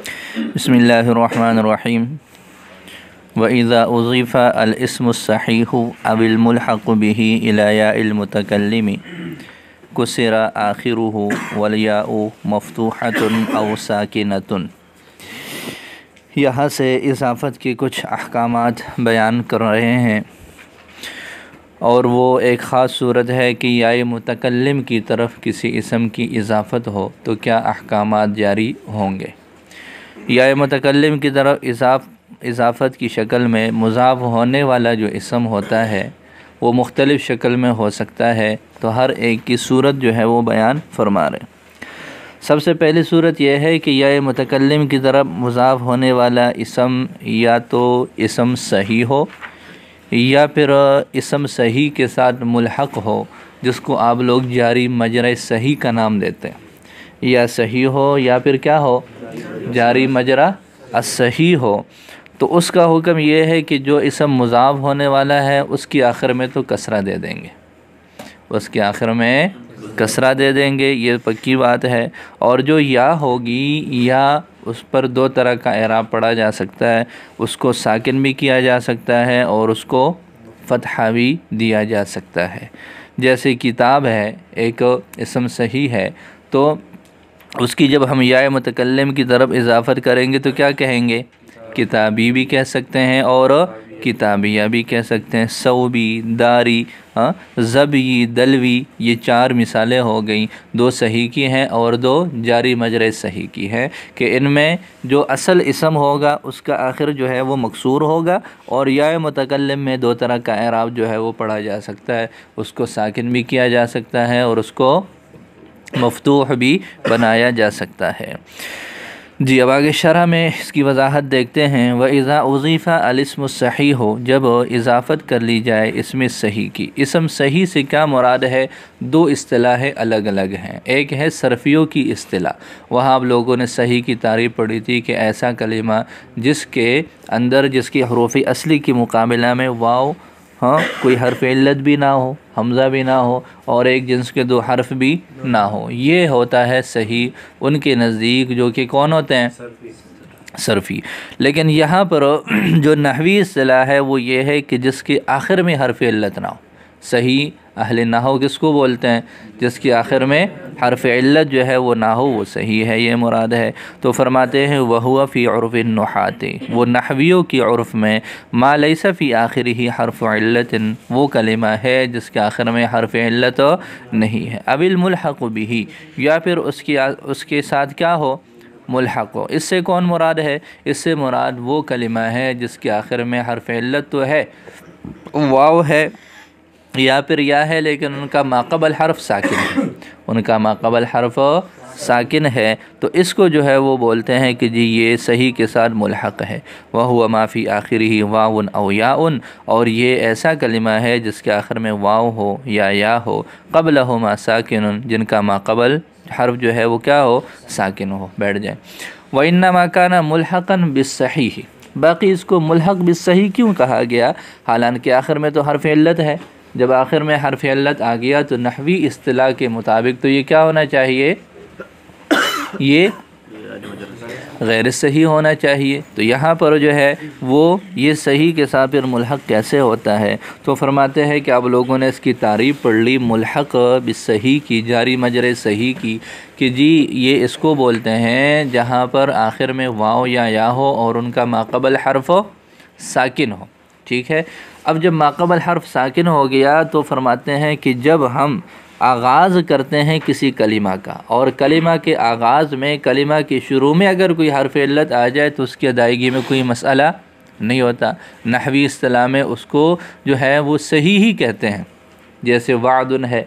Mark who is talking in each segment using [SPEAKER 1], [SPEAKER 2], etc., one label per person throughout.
[SPEAKER 1] الصحيح أو الملحق به إلى ياء المتكلم كسر आखिर वलिया مفتوحة أو ساكنة यहाँ से इजाफ़त के कुछ अहकाम बयान कर रहे हैं और वो एक ख़ास सूरत है कि या मुतकलम की तरफ किसी इसम की इजाफ़त हो तो क्या अहकाम जारी होंगे या मतकलम की तरफ इजाफ इजाफत की शक्ल में मुजाफ होने वाला जो इसम होता है वो मुख्तलिफ़ शक्ल में हो सकता है तो हर एक की सूरत जो है वो बयान फरमा रहे सबसे पहली सूरत यह है कि या मतकलम की तरफ मुजाफ होने वाला इसम या तो इसम सही हो या फिर इसम सही के साथ मुलहक हो जिसको आप लोग जारी मजर सही का नाम देते हैं या सही हो या फिर क्या हो जारी मजरा असही हो तो उसका हुक्म यह है कि जो इसम मुजाब होने वाला है उसकी आखिर में तो कसरा दे देंगे उसके आखिर में कसरा दे देंगे ये पक्की बात है और जो या होगी या उस पर दो तरह का एराब पढ़ा जा सकता है उसको साकिन भी किया जा सकता है और उसको फतहा भी दिया जा सकता है जैसे किताब है एक इसम सही है तो उसकी जब हम या मतकलम की तरफ इजाफत करेंगे तो क्या कहेंगे किताबी भी कह सकते हैं और किताबिया भी कह सकते हैं सऊबी दारी हाँ, जबी दलवी ये चार मिसालें हो गई दो सही की हैं और दो जारी मजर सही की हैं कि इनमें जो असल इसम होगा उसका आखिर जो है वो मकसूर होगा और या मतकलम में दो तरह का एराब जो है वो पढ़ा जा सकता है उसको साकििन भी किया जा सकता है और उसको मफतूह भी बनाया जा सकता है जी अब आगे शरह में इसकी वजाहत देखते हैं व इज़ा उजीफ़ा अलस्म सही हो जब इजाफ़त कर ली जाए इसमें सही की इसम सही से क्या मुराद है दो अतलाहें अलग अलग हैं एक है सरफियों की अतला वहाँ आप लोगों ने सही की तारीफ़ पढ़ी थी कि ऐसा कलिमा जिसके अंदर जिसकी हरूफ़ी असली के मुकाबला में वाओ हाँ कोई हर्फ इल्लत भी ना हो हमज़ा भी ना हो और एक जिन्स के दो हर्फ भी ना हो ये होता है सही उनके नज़दीक जो कि कौन होते हैं सरफ़ी लेकिन यहाँ पर जो नहवी सलाह है वो ये है कि जिसके आखिर में हरफ इल्लत ना हो सही अहल नाहो किसको बोलते हैं जिसके आखिर में हरफ इल्लत जो है वो ना हो वो सही है ये मुराद है तो फरमाते हैं वह हुआ फ़ी औरफ वो नहवियों की औरफ में मा लईसा फ़ी आखिर ही हरफ इल्लत वो कलिमा है जिसके आखिर में हरफ इल्लत नहीं है अबिलमलहक भी या फिर उसकी उसके साथ क्या हो मुलहक इससे कौन मुराद है इससे मुराद वो कलिमा है जिसके आखिर में हरफ इल्लत तो है वाव है या फिर या है लेकिन उनका माकबल हरफ साकिन है उनका माकबल हरफ साकिन है तो इसको जो है वो बोलते हैं कि जी ये सही के साथ मुलहक है वह हुआ माफ़ी आखिर ही वाउन या उन और ये ऐसा कलिमा है जिसके आखिर में वाव हो या या हो कबल हो मा साकिन जिनका माकबल हर्फ जो है वो क्या हो साकिन हो बैठ जाए व इन्ना माकाना मुलहकन बिसही ही बाकी इसको मुलहक बिसही क्यों कहा गया हालांकि आखिर में तो हरफ इल्लत है जब आखिर में हरफ अलत आ गया तो नहवी अतलाह के मुताबिक तो ये क्या होना चाहिए ये गैर सही होना चाहिए तो यहाँ पर जो है वो ये सही के साथ फिर मुलहक कैसे होता है तो फरमाते हैं कि आप लोगों ने इसकी तारीफ़ पढ़ ली मुलहक सही की जारी मजर सही की कि जी ये इसको बोलते हैं जहाँ पर आखिर में वाओ या या हो और उनका माकबल हरफ साकिन हो ठीक है अब जब माकबल हर्फ साकिन हो गया तो फरमाते हैं कि जब हम आगाज़ करते हैं किसी कलिमा का और कलिमा के आगाज़ में कलिमा के शुरू में अगर कोई हरफ इल्लत आ जाए तो उसकी अदायगी में कोई मसला नहीं होता नहवी असलाह में उसको जो है वो सही ही कहते हैं जैसे वादन है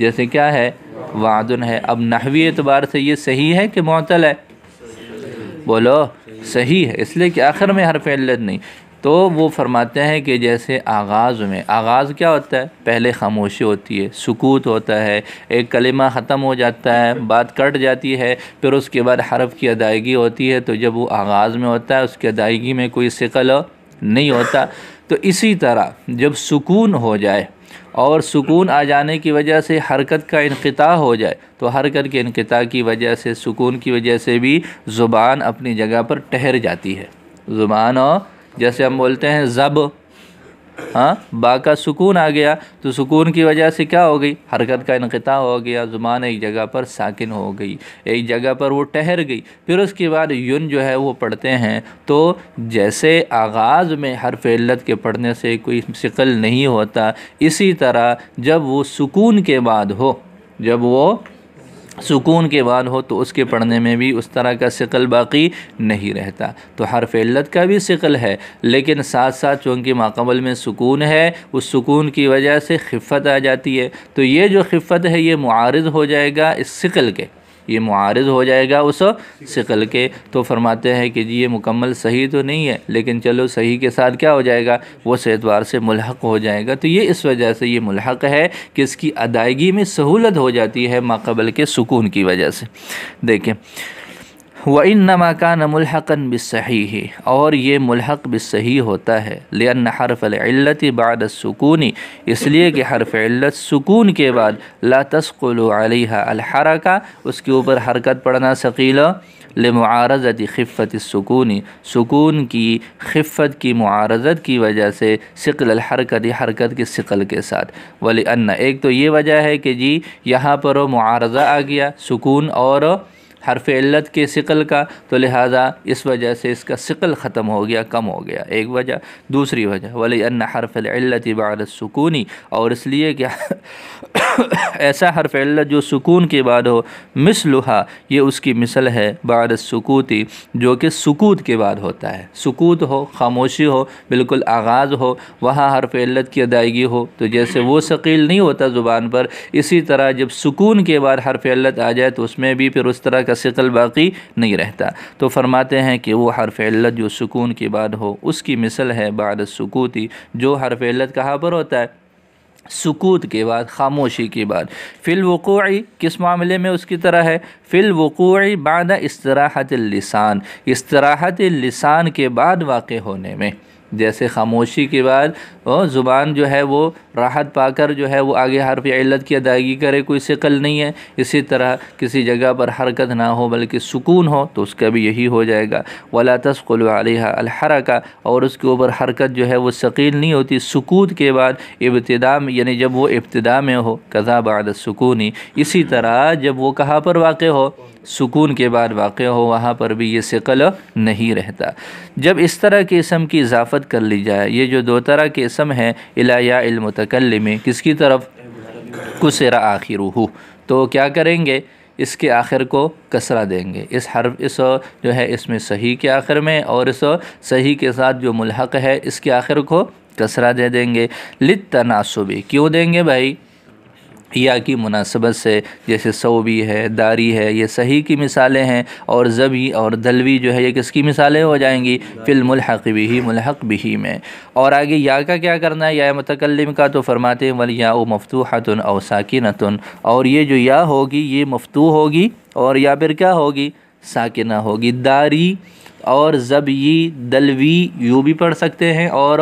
[SPEAKER 1] जैसे क्या है वादन है अब नहवी एतबार से ये सही है कि मअतल है बोलो सही है इसलिए कि आखिर में हरफ इल्लत नहीं तो वो फरमाते हैं कि जैसे आगाज़ में आगाज़ क्या होता है पहले खामोशी होती है सुकूत होता है एक कलिमा ख़त्म हो जाता है बात कट जाती है फिर उसके बाद हरफ की अदायगी होती है तो जब वो आगाज़ में होता है उसकी अदायगी में कोई शिकल नहीं होता तो इसी तरह जब सुकून हो जाए और सुकून आ जाने की वजह से हरकत का इनकता हो जाए तो हरकत के इनकता की वजह से सुकून की वजह से भी ज़ुबान अपनी जगह पर ठहर जाती है ज़ुबान और जैसे हम बोलते हैं ज़ब हाँ बा का सुकून आ गया तो सुकून की वजह से क्या हो गई हरकत का इनकता हो गया ज़ुबान एक जगह पर साकिन हो गई एक जगह पर वो ठहर गई फिर उसके बाद यून जो है वो पढ़ते हैं तो जैसे आगाज़ में हर फेलत के पढ़ने से कोई शिकल नहीं होता इसी तरह जब वो सुकून के बाद हो जब वो सुकून के बाद हो तो उसके पढ़ने में भी उस तरह का शिकल बाकी नहीं रहता तो हरफ इल्लत का भी शिकल है लेकिन साथ साथ चूँकि माकबल में सुकून है उस सुकून की वजह से खिफत आ जाती है तो ये जो खिफत है ये मुआरज हो जाएगा इस शिकल के ये मुआरज हो जाएगा उस शिकल के तो फरमाते हैं कि जी ये मुकम्मल सही तो नहीं है लेकिन चलो सही के साथ क्या हो जाएगा वो सेतवार से मुलहक हो जाएगा तो ये इस वजह से ये मुलहक है कि इसकी अदायगी में सहूलत हो जाती है माकबल के सुकून की वजह से देखें व इन नमा का नमलहक़न बसही ही और ये मुलहक बसही होता है लेन हरफ़लत बाद सुकूनी इसलिए कि हरफ़लत सुकून के बाद लातस्कुलहा का उसके ऊपर हरकत पड़ना शकीला लमारजत खफ़त सुकूनी सुकून की खफ़त की मारजत की वजह से शिकल हरकत हरकत की शिकल के साथ वली अन्ना एक तो ये वजह है कि जी यहाँ पर मारजा आ गया सुकून और हरफ इल्लत के शिकल का तो लिहाजा इस वजह से इसका शिकल ख़त्म हो गया कम हो गया एक वजह दूसरी वजह वली अन हरफ इल्लत बाद सुकूनी और इसलिए क्या ऐसा हरफ इल्लत जो सुकून के बाद हो मिसलुहा ये उसकी मिसल है बाद सुकूती जो कि सुकूत के बाद होता है सुकूत हो खामोशी हो बिल्कुल आगाज़ हो वहाँ हरफ इल्लत की अदायगी हो तो जैसे वो शकील नहीं होता ज़ुबान पर इसी तरह जब सुकून के बाद हरफ इल्लत आ जाए तो उसमें भी फिर उस तरह का सिकल बाकी नहीं रहता तो फरमाते हैं कि वो हरफ इल्लत जो सुकून के बाद हो उसकी मिसल है बाद सुकूती जो हरफ इल्लत कहाँ पर होता है सुकूत के बाद खामोशी के बाद फ़िलवक़ी किस मामले में उसकी तरह है फ़िलवक़ी बाद इसराहत लिसान इसराहत लिसान के बाद वाक़ होने में जैसे खामोशी के बाद ज़ुबान जो है वो राहत पाकर जो है वो आगे हरफ इल्लत की अदायगी करे कोई शिकल नहीं है इसी तरह किसी जगह पर हरकत ना हो बल्कि सुकून हो तो उसका भी यही हो जाएगा वला तस्कुलहा अलहरका और उसके ऊपर हरकत जो है वो शकील नहीं होती सुकूत के बाद इब्तदा में यानी जब वो इब्तदा में हो कज़ा बाद सुकूनी इसी तरह जब वो कहाँ पर वाक़ हो सुकून के बाद वाक़ हो वहाँ पर भी ये शिकल नहीं रहता जब इस तरह के इसम की इजाफ़त कर ली जाए ये जो दो तरह के इसम हैं इलाया इलमतकल में किसकी तरफ कुसरा आखिर हो तो क्या करेंगे इसके आखिर को कसरा देंगे इस हर इस जो है इसमें सही के आखिर में और इस सही के साथ जो मुलहक है इसके आखिर को कसरा दे देंगे लित तनासुबी क्यों देंगे भाई या की मुनासबत से जैसे सोबी है दारी है ये सही की मिसालें हैं और ज़बी और दलवी जो है ये किसकी मिसालें हो जाएंगी फिल मुलहक भी मुलहक भी में और आगे या का क्या करना है या मतकलम का तो फरमाते हैं वल या हतन और साकिनतन और ये जो या होगी ये मफतू होगी और या फिर क्या होगी साकिना होगी दारी और जब यी दलवी यू भी पढ़ सकते हैं और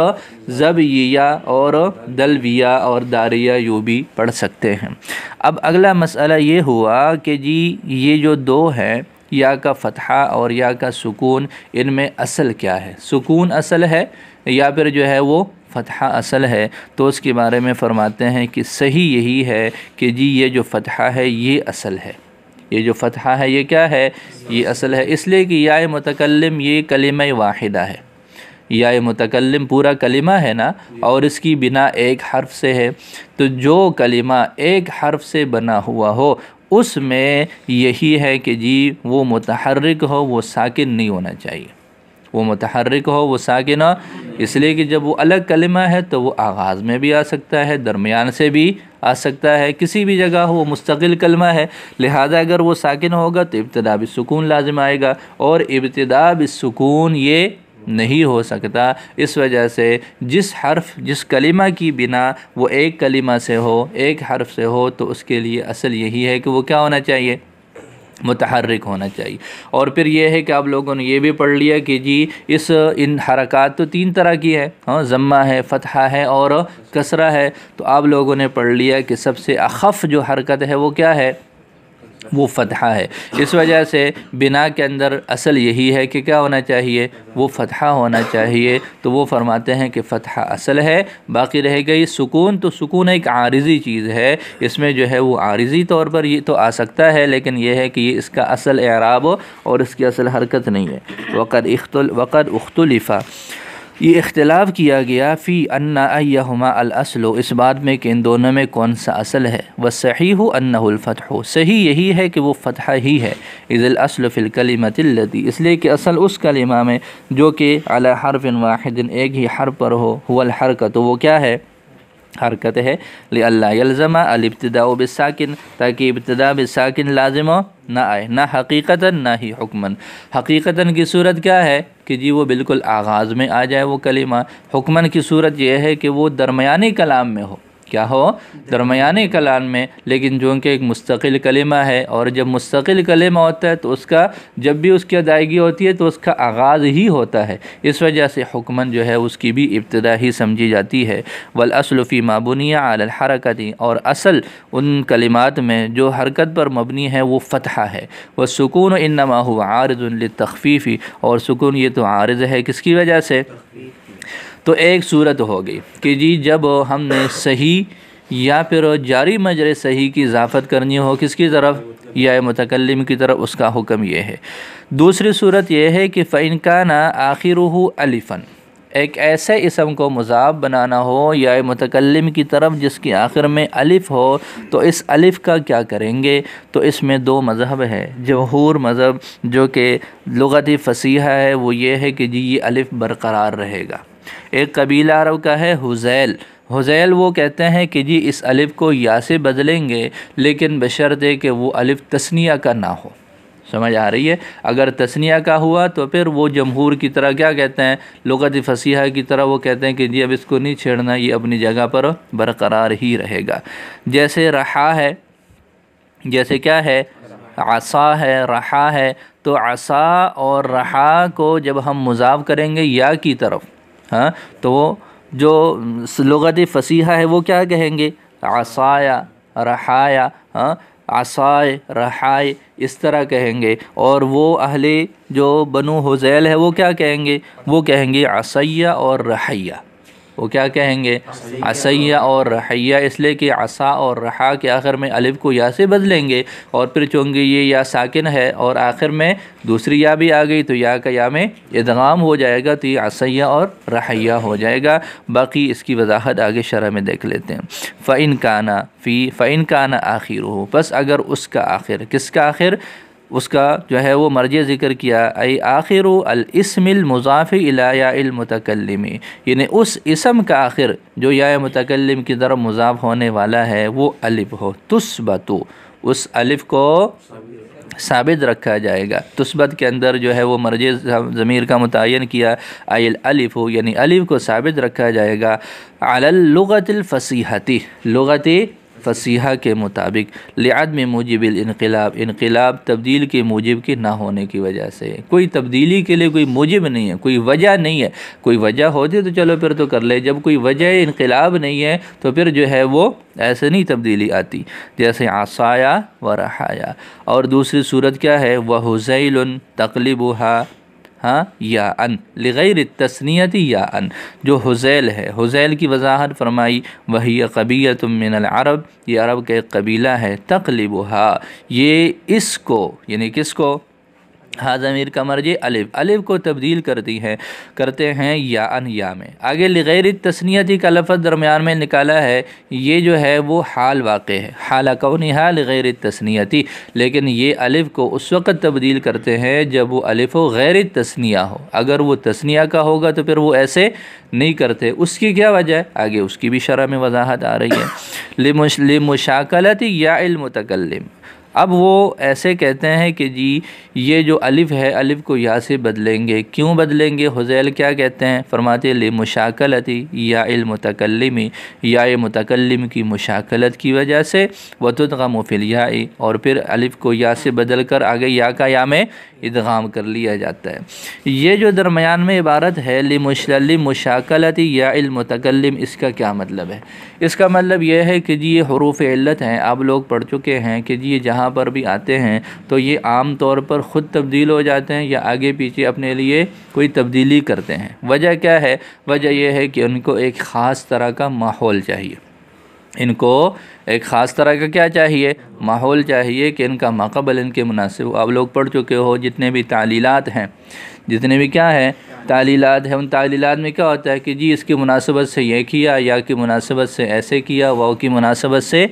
[SPEAKER 1] जब या और दलविया और दारिया यू भी पढ़ सकते हैं अब अगला मसला ये हुआ कि जी ये जो दो हैं या का फतहा और या का सुकून इनमें असल क्या है सुकून असल है या फिर जो है वो फ़तहा असल है तो उसके बारे में फ़रमाते हैं कि सही यही है कि जी ये जो फ़तहा है ये असल है ये जो फतहा है ये क्या है ये असल है इसलिए कि या मतकलम ये कलिम वाहिदा है या मतकलम पूरा कलिमा है ना और इसकी बिना एक हर्फ से है तो जो कलिमा एक हर्फ से बना हुआ हो उसमें यही है कि जी वो मतहरक हो वो साकिन नहीं होना चाहिए वो मतहरक हो वो साकिन हो इसलिए कि जब वो अलग कलमा है तो वो आगाज़ में भी आ सकता है दरमियान से भी आ सकता है किसी भी जगह हो वो मुस्तकिल कलमा है लिहाजा अगर वो साकिन होगा तो इब्तदा सुकून लाजम आएगा और इब्तदा सुकून ये नहीं हो सकता इस वजह से जिस हर्फ जिस कलिमा की बिना वो एक कलिमा से हो एक हर्फ से हो तो उसके लिए असल यही है कि वो क्या होना चाहिए मुतहरक होना चाहिए और फिर यह है कि आप लोगों ने यह भी पढ़ लिया कि जी इस इन हरकत तो तीन तरह की है हाँ ज़म्मा है फतहा है और कसरा है तो आप लोगों ने पढ़ लिया कि सबसे अखफ जो हरकत है वो क्या है वो फतहा है इस वजह से बिना के अंदर असल यही है कि क्या होना चाहिए वो फतहा होना चाहिए तो वो फरमाते हैं कि फतहा असल है बाकी रह गई सुकून तो सुकून एक आरजी चीज़ है इसमें जो है वो आरजी तौर पर ये तो आ सकता है लेकिन यह है कि ये इसका असल एराब और इसकी असल हरकत नहीं है वक़द वक़द उख्तलफ़ा ये इख्तलाफ किया गया फ़ी अन्ना अलसलो इस बात में कि इन दोनों में कौन सा असल है व सही हो अन्नाफ़त हो सही यही है कि वो फ़तह ही है इज़ल फ़िलकलमतलती इसलिए कि असल उस कलिमा में जो कि अला हरफिन वाहिदिन एक ही हर पर हो हुल हरकत तो वो क्या है हरकत है अल्लाजमा अलब्तदा बसाकिन ताकि इब्तदा बसाकिन लाजिम ना आए ना हकीकता ना ही हुक्मन हकीकता की सूरत क्या है कि जी वो बिल्कुल आगाज़ में आ जाए वो कलिमा हुक्मन की सूरत यह है कि वो दरमिया कलाम में हो क्या हो दरमिया कलाम में लेकिन जो कि एक मुस्तकिल कलिमा है और जब मुस्तकिल कलिमा होता है तो उसका जब भी उसकी अदायगी होती है तो उसका आगाज़ ही होता है इस वजह से हुक्मन जो है उसकी भी इब्तदा ही समझी जाती है वल असलफ़ी माबुनिया हरकती और असल उन कलिमात में जो हरकत पर मबनी है वो फ़तहा है वह सुकून नमा हुआ आरज़ तखफ़ीफ़ी और सुकून ये तो आरज़ है किसकी वजह से तो एक सूरत होगी कि जी जब हमने सही या फिर जारी मजर सही की इजाफ़त करनी हो किसकी तरफ या मतकलम की तरफ उसका हुक्म यह है दूसरी सूरत यह है कि फ़ैनकाना आखिर अलिफ़न एक ऐसे इसम को मजाब बनाना हो या मतकलम की तरफ जिसकी आखिर में अलिफ़ हो तो इस अलिफ़ का क्या करेंगे तो इसमें दो मज़हब है जमहूर मज़हब जो कि लगत फ़सीहा है वो ये है कि जी ये अलिफ़ बरकरार रहेगा एक कबीला अरब का है हुजैल हुजैल वो कहते हैं कि जी इस अलिफ को या से बदलेंगे लेकिन बशर्ते कि वो अलिफ तस्निया का ना हो समझ आ रही है अगर तस्निया का हुआ तो फिर वो जमहूर की तरह क्या कहते हैं लगत फसीहा की तरह वो कहते हैं कि जी अब इसको नहीं छेड़ना ये अपनी जगह पर बरकरार ही रहेगा जैसे रहा है जैसे क्या है आसा है रहा है तो आसा और रहा को जब हम मुजाव करेंगे या की तरफ हाँ तो जो लगत फसीहा है वो क्या कहेंगे आसाया रहाया हाँ आसाए रहाए इस तरह कहेंगे और वो अहले जो बनु हुजैल है वो क्या कहेंगे वो कहेंगे आसैया और रहाया वो क्या कहेंगे असैया और रहैया इसलिए कि असा और रहा के आखिर में अलिफ को या से बदलेंगे और फिर चूँकि ये या साकिन है और आखिर में दूसरी या भी आ गई तो या का या में इदगाम हो जाएगा तो ये असैया और रहैया हो जाएगा बाकी इसकी वजाहत आगे शरह में देख लेते हैं फ़ैन काना फ़ी फ़ैन काना आखिर हो बस अगर उसका आखिर किसका आखिर उसका जो है वो मर्ज ज़िक्र किया अ आखिर अलस्मिल मुजाफ़ी इलायामतकलमी यानी उस इसम का आखिर जो या मतकलम की तरफ मुजाफ होने वाला है वो अलिफ हो तस्बतु उस अलिफ को साबित रखा जाएगा तस्बत के अंदर जो है वो मर्ज ज़मीर का मुतन किया आयल अलिफ हो यानी अलिफ को साबित रखा जाएगा अललगतफ़सीहती लगत फसीहा के मुताबिक लियाद में मूजिब इनकलाब इनकलाब तब्दील के मूजब के ना होने की वजह से कोई तब्दीली के लिए कोई मूजब नहीं है कोई वजह नहीं है कोई वजह होती तो चलो फिर तो कर ले जब कोई वजह इनकलाब नहीं है तो फिर जो है वो ऐसे नहीं तब्दीली आती जैसे आसाया व रहाया और दूसरी सूरत क्या है वह हुसैल तकलीबुहा हाँ या अन लगैर तसनीति या अन जो हुज़ैल है हुज़ैल की वजाहत फरमाई वही कबीत मिनल अरब ये अरब का एक कबीला है तकलीबहा ये इसको यानी किसको हा ज़मीर का मर्जी अलिफ अलिफ को तब्दील करती है करते हैं या अन या में आगे लगैर तस्नीति का लफ्ज़ दरमियान में निकाला है ये जो है वो हाल वाक़ है हाल कौन हाल गैर तसनीती लेकिन ये अलिफ को उस वक़्त तब्दील करते हैं जब वो अलिफ गैर तस्निया हो अगर वो तस्निया का होगा तो फिर वो ऐसे नहीं करते उसकी क्या वजह है आगे उसकी भी शरह में वजाहत आ रही है लिमुशाकलत या इल्मतकलम अब वो ऐसे कहते हैं कि जी ये जो अलिफ़ है अलिफ़ को या से बदलेंगे क्यों बदलेंगे हुजैल क्या कहते हैं फरमाते ले मुशाकलती या इलमतकलमी या मतकलम की मुशाकलत की वजह से वतुद का मुफिल या और फिर अलिफ़ को या से बदल कर आगे या का या में इदगाम कर लिया जाता है ये जो दरमियान में इबारत है लिमशल मुशाकलती या इलमतकलम इसका क्या मतलब है इसका मतलब यह है कि जी ये हरूफ इल्लत हैं आप लोग पढ़ चुके हैं कि जी ये जहाँ पर भी आते हैं तो ये आम तौर पर ख़ुद तब्दील हो जाते हैं या आगे पीछे अपने लिए कोई तब्दीली करते हैं वजह क्या है वजह यह है कि उनको एक ख़ास तरह का माहौल चाहिए इनको एक ख़ास तरह का क्या चाहिए माहौल चाहिए कि इनका माकबल इनके मुनासिब आप लोग पढ़ चुके हो जितने भी तालीलत हैं जितने भी क्या हैं तालीलात हैं उन तालीलात में क्या होता है कि जी इसकी मुनासबत से ये किया या की मुनासबत से ऐसे किया वह की मुनासबत से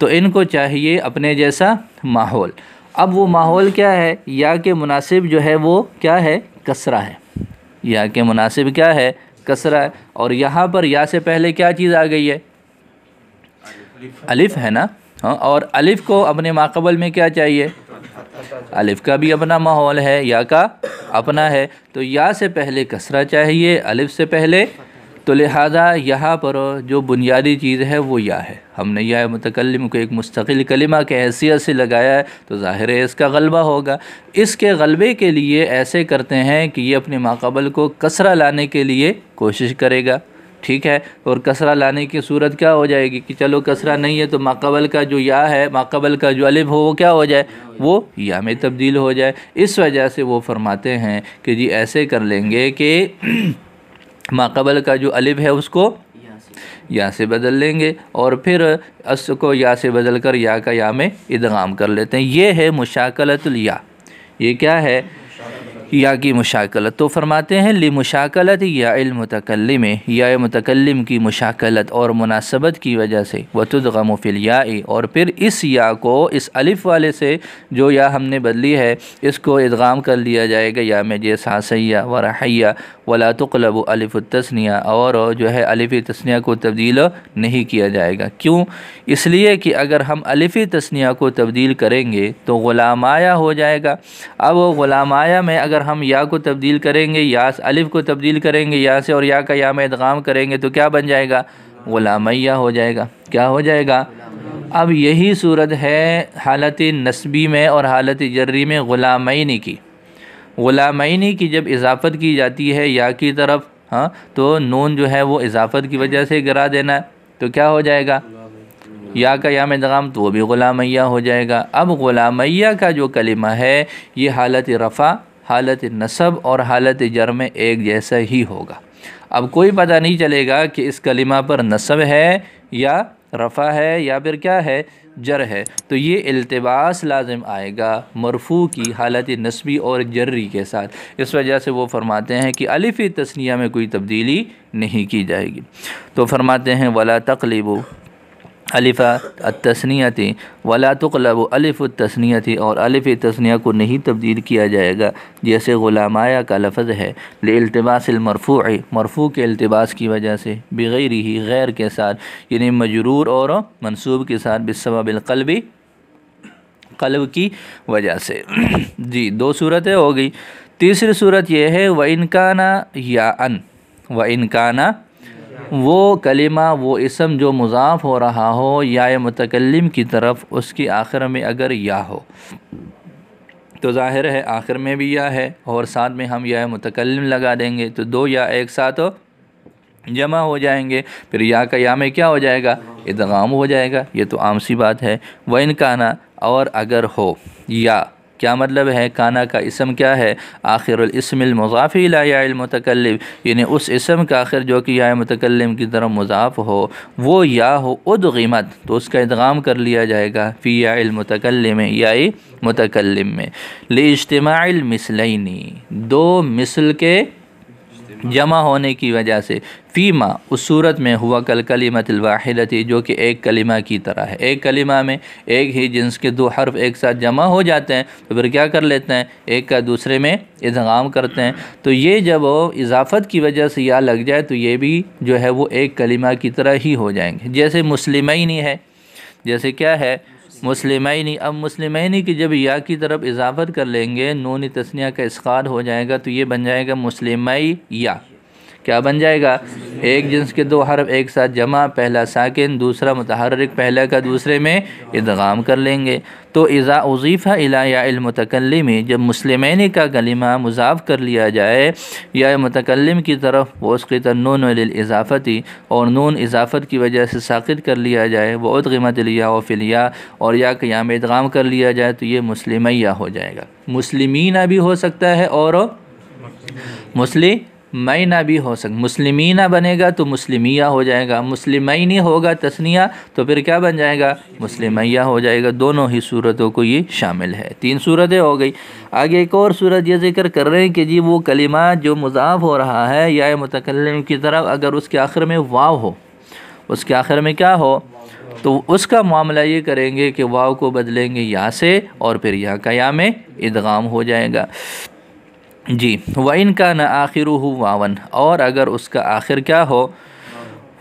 [SPEAKER 1] तो इनको चाहिए अपने जैसा माहौल अब वो माहौल क्या है या के मुनासिब जो है वो क्या है कसरा है या के मुनासिब क्या है कसरा है और यहाँ पर या से पहले क्या चीज़ आ गई है अलिफ़ है ना हाँ और अलिफ़ को अपने माकबल में क्या चाहिए अलिफ़ का भी अपना माहौल है या का अपना है तो या से पहले कसरा चाहिए अलिफ़ से पहले तो लिहाजा यहाँ पर जो बुनियादी चीज़ है वो या है हमने यह मतकलम को एक मुस्तकिल कलिमा के हैसियत से लगाया है तो ज़ाहिर है इसका गलबा होगा इसके गलबे के लिए ऐसे करते हैं कि ये अपने माकबल को कसरा लाने के लिए कोशिश करेगा ठीक है और कसरा लाने की सूरत क्या हो जाएगी कि चलो कसरा नहीं है तो माकबल का जो या है माकबल का जो अलिब हो वो क्या हो जाए वो या में तब्दील हो जाए इस वजह से वो फरमाते हैं कि जी ऐसे कर लेंगे कि माकबल का जो अलिब है उसको या से बदल लेंगे और फिर अस को या से बदल कर या का या में इदगाम कर लेते हैं ये है मुशाकलतुल या ये क्या है या की मुशाकलत तो फरमाते हैं ली मुशाकलत या मतकलम या मतकलम की मुशाकलत और मुनासबत की वजह से वतुदगम या और फिर इस या को इस अलिफ़ वाले से जो या हमने बदली है इसको इदगाम कर लिया जाएगा या में जे सासैया व रहैया वला अलिफ तस्निया और जो है अलिफ़ी तस्निया को तब्दील नहीं किया जाएगा क्यों इसलिए कि अगर हम अलिफ़ी तस्निया को तब्दील करेंगे तो ग़ुलामाया हो जाएगा अब ग़ुलामाया में अगर अगर हम या को तब्दील करेंगे या अलिफ़ को तब्दील करेंगे या से और या का या में इदगाम करेंगे तो क्या बन जाएगा ग़ुलामैया हो जाएगा क्या हो जाएगा अब यही सूरत है हालत नस्बी में और हालत जर्री में ग़ुलामैनी की ग़ुलामैनी की जब इजाफ़त की जाती है या की तरफ हाँ तो नून जो है वो इजाफ़त की वजह से गिरा देना तो क्या हो जाएगा या का या में दगाम तो वो भी ग़ुलामैया हो जाएगा अब ग़ुलामैया का जो कलिमा है ये हालत रफ़ा हालत नसब और हालत जर में एक जैसा ही होगा अब कोई पता नहीं चलेगा कि इस कलिमा पर नसब है या रफ़ा है या फिर क्या है जर है तो ये अल्तबास लाजम आएगा मरफू की हालत नस्बी और जर्री के साथ इस वजह से वो फरमाते हैं कि अलिफ़ी तस्निया में कोई तब्दीली नहीं की जाएगी तो फरमाते हैं वला तकलीब अलिफ़ा तस्नियती वला तलब अलिफ़ तस्नियती और अलिफ़ तस्निया को नहीं तब्दील किया जाएगा जैसे ग़ुलामाया का लफज है लेतबासमरफ़ू मरफ़ू के अल्तबास की वजह से बग़ैर ही गैर के साथ यानी मजरूर और मनसूब के साथ बिसबाबिलकलबी कल्ब की वजह से जी दो सूरतें हो गई तीसरी सूरत यह है व इनकाना या अन व इनकाना वो कलिमा वो इसम जो मुजाफ़ हो रहा हो या मतकलम की तरफ उसकी आखिर में अगर या हो तो ज़ाहिर है आखिर में भी या है और साथ में हम या मतकलम लगा देंगे तो दो या एक साथ हो जमा हो जाएंगे फिर या का या में क्या हो जाएगा इदगाम हो जाएगा ये तो आम सी बात है व इनकाना और अगर हो या क्या मतलब है काना का इसम क्या है आखिर लाया मतकलम यानी उस इसम का आखिर जो कि या मतकलम की तरफ मुजाफ़ हो वो या हो उदगमत तो उसका इदगाम कर लिया जाएगा फ़ी यामतकलम या मतकलम में ले मिसलैनी दो मिसल के जमा होने की वजह से फ़ीमा उस सूरत में हुआ कल कलीमतवाहिदती जो कि एक कलिमा की तरह है एक कलिमा में एक ही जिन्स के दो हर्फ एक साथ जमा हो जाते हैं तो फिर क्या कर लेते हैं एक का दूसरे में इजाम करते हैं तो ये जब इजाफत की वजह से या लग जाए तो ये भी जो है वो एक कलिमा की तरह ही हो जाएंगे जैसे मुस्लिम ही नहीं है जैसे क्या है मुस्लिमी अब मुस्लिमी की जब या की तरफ इजाफत कर लेंगे नूनी तस्निया का इसकार हो जाएगा तो ये बन जाएगा मुस्लिमई या क्या बन जाएगा एक जिन्स के दो हर्फ एक साथ जमा पहला साकिन दूसरा मतहरक पहला का दूसरे में इदगाम कर लेंगे तो इज़ा उजीफ़ा इलायातकलम जब मुसलमैन का कलिमा मुजाफ कर लिया जाए या मतकलम की तरफ वस्कृत नून इजाफ़ती और नून इजाफ़त की वजह से साकित कर लिया जाए वह उदगमत लिया वफिलिया और या क़याम इदगाम कर लिया जाए तो ये मुसलमैया हो जाएगा मुस्लिम भी हो सकता है और मुस्लिम मैना भी हो सक मुस्लिमीना बनेगा तो मुस्लिमिया हो जाएगा मुस्लिमैनी होगा तस्निया तो फिर क्या बन जाएगा मुस्लिमैया हो जाएगा दोनों ही सूरतों को ये शामिल है तीन सूरतें हो गई आगे एक और सूरत ये जिक्र कर रहे हैं कि जी वो कलिमा जो मुजाफ हो रहा है या मतकलम की तरफ अगर उसके आखिर में वाव हो उसके आखिर में क्या हो तो उसका मामला ये करेंगे कि वाव को बदलेंगे या से और फिर यहाँ का या में इदगाम हो जाएगा जी वन का न आखिर हो वावन और अगर उसका आखिर क्या हो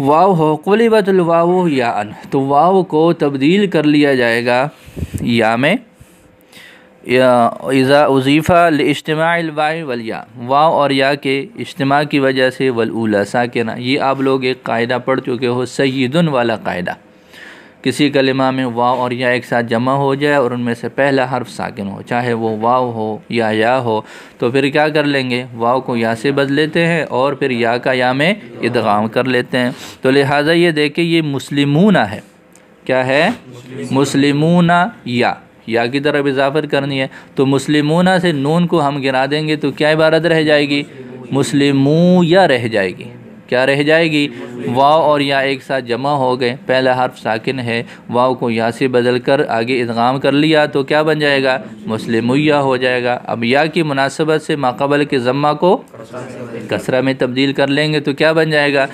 [SPEAKER 1] वाव हो कुलबतवाव या अन तो वाव को तब्दील कर लिया जाएगा या में इज़ा उजीफ़ा लज्तमाबाई वलिया वाव और या के इज्तम की वजह से के ना ये आप लोग एक कायदा पढ़ चुके हो सईद वाला कायदा किसी कलिमा में वाव और या एक साथ जमा हो जाए और उनमें से पहला हर्फ साकिन हो चाहे वो वाव हो या या हो तो फिर क्या कर लेंगे वाव को या से बदल लेते हैं और फिर या का या में इदगाम कर लेते हैं तो लिहाजा ये देखें ये मुस्लिमूना है क्या है मुस्लिमूना या या की तरफ इजाफत करनी है तो मुस्लिमूना से नून को हम गिरा देंगे तो क्या इबारत रह जाएगी मुस्लिमू या रह जाएगी क्या रह जाएगी वाव और या एक साथ जमा हो गए पहला हर्फ साकिन है वाव को या से बदल कर आगे इदगाम कर लिया तो क्या बन जाएगा मुस्लिमया हो जाएगा अब या की मुनासबत से माकबल के ज़म्मा को कसरा में तब्दील कर लेंगे तो क्या बन जाएगा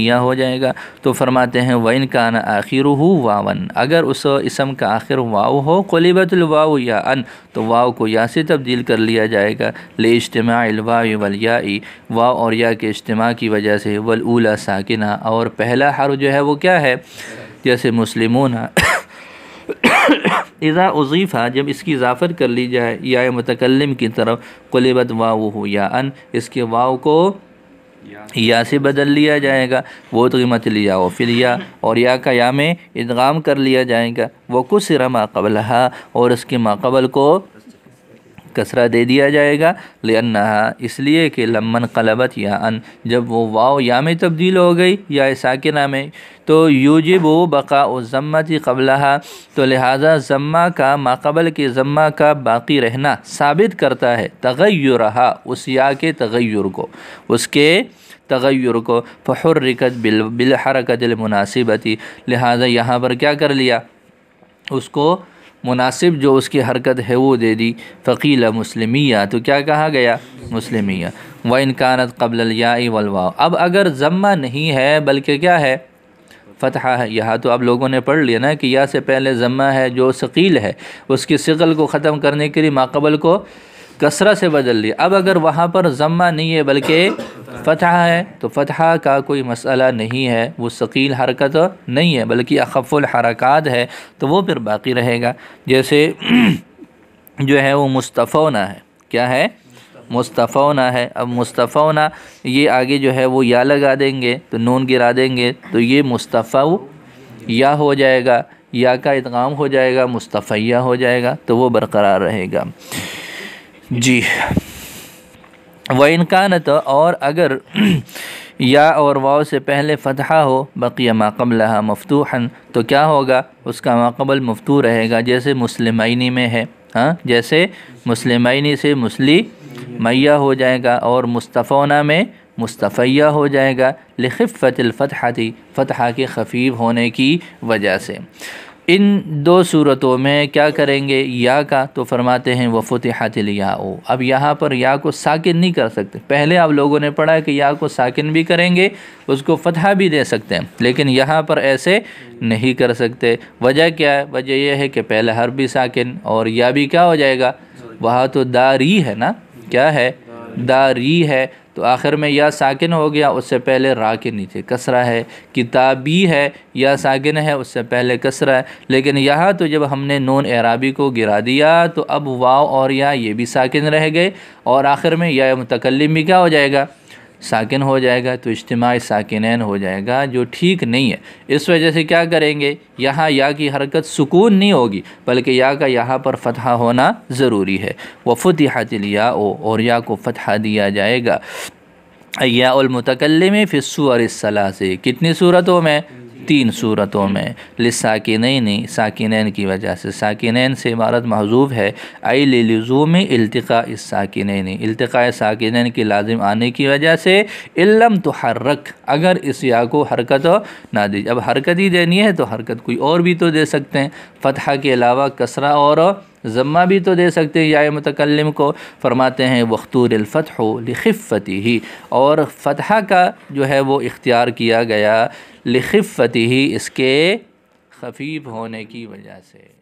[SPEAKER 1] या हो जाएगा तो फरमाते हैं वन का ना आखिर हो वावन अगर उस इसम का आखिर वाव हो कोलीबतवाव या अन तो वाव को या से तब्दील कर लिया जाएगा ले इज्तम अलवा वलिया वाव और या के इज्तम की वजह वजह से वलूला साकिना और पहला हर जो है वो क्या है जैसे मुस्लिमों इज़ा उजीफ़ा जब इसकी इजाफ़त कर ली जाए या मतकलम की तरफ कुलबत वाव हो या अन इसके वाव को या से बदल लिया जाएगा वो तो मत लिया हो फिर या और या का या में इदगाम कर लिया जाएगा वो कुछ रमा कबल और उसके माकबल को कसरा दे दिया जाएगा लेना इसलिए कि लमन कलबत या अन जब वो वाव या में तब्दील हो गई या साकिना में तो यूजिब वो बका ज़म्मती कबला तो लिहाजा ज़म्मा का माकबल के ज़म्मा का बाकी रहना साबित करता है तगैर उस या के तगैर को उसके तगैर को फहर बिल बिल हरकत मुनासिबती लिहाजा यहाँ पर क्या कर लिया उसको मुनासिब जो उसकी हरकत है वो दे दी फ़कीला मुस्लिमिया तो क्या कहा गया मुस्लिमिया व इनकानत कबलयाई वलवा अब अगर ज़म्मा नहीं है बल्कि क्या है फ़तहा है यहाँ तो आप लोगों ने पढ़ लिया ना कि यह से पहले ज़म्मा है जो शकील है उसकी शिकल को ख़त्म करने के लिए माकबल को कसरा से बदल लिया अब अगर वहाँ पर ज़म्मा नहीं है बल्कि फ़तह है तो फ़तह का कोई मसला नहीं है वो शकील हरकत नहीं है बल्कि अखफुल हरकत है तो वो फिर बाकी रहेगा जैसे जो है वो मुस्तफ़ोना है क्या है मुस्तफ़ोना है अब मुस्तफ़ोना ये आगे जो है वो या लगा देंगे तो नून गिरा देंगे तो ये मुस्तफ़ा या हो जाएगा या का इतकाम हो जाएगा मुस्तफ़िया हो जाएगा तो वो बरकरार रहेगा जी व इनकान तो और अगर या और वाव से पहले फतहा हो बकिया माकबलहा मफतूहन तो क्या होगा उसका माकबल मफतू रहेगा जैसे मुस्लिमैनी में है हाँ जैसे मुस्लिमैनी से मुसली मैया हो जाएगा और मुस्तफ़ोना में मुस्तफ़ैया हो जाएगा लिखफ़तलफ़तहा थी फ़तहा के खफीब होने की वजह से इन दो सूरतों में क्या करेंगे या का तो फरमाते हैं वफ़ुत हातिल या ओ अब यहाँ पर या को साकिन नहीं कर सकते पहले आप लोगों ने पढ़ा कि या को साकिन भी करेंगे उसको फतहा भी दे सकते हैं लेकिन यहाँ पर ऐसे नहीं कर सकते वजह क्या है वजह यह है कि पहले हर भी साकिन और या भी क्या हो जाएगा वहाँ तो दारी है ना क्या है दारी है तो आखिर में या साकिन हो गया उससे पहले रा के नीचे कसरा है किताबी है या साकिन है उससे पहले कसरा है लेकिन यहाँ तो जब हमने नून एराबी को गिरा दिया तो अब वाव और या ये भी साकिन रह गए और आखिर में या मुतकलम भी क्या हो जाएगा साकिन हो जाएगा तो इज्तम साकििन हो जाएगा जो ठीक नहीं है इस वजह से क्या करेंगे यहाँ या की हरकत सुकून नहीं होगी बल्कि या का यहाँ पर फतहा होना ज़रूरी है वफ़तहातिल लिया ओ और या को फतहा दिया जाएगा फिर फ़िसूर सलाह से कितनी सूरतों में तीन सूरतों में लिसाकिन साकिनैन की वजह से साकिनैन से इमारत महजूब है आई लज़ूम अल्तका साकिन अल्तका साकिनैन के लाजिम आने की वजह से इलम तो रख अगर इस या को हरकत ना दी अब हरकत ही देनी है तो हरकत कोई और भी तो दे सकते हैं फतहा के अलावा कसरा और ज़म्मा भी तो दे सकते हैं या मतकलम को फरमाते हैं वख्तूरफ़त लिखफ़ती ही और फतह का जो है वो इख्तियार किया गया ही इसके खफीफ होने की वजह से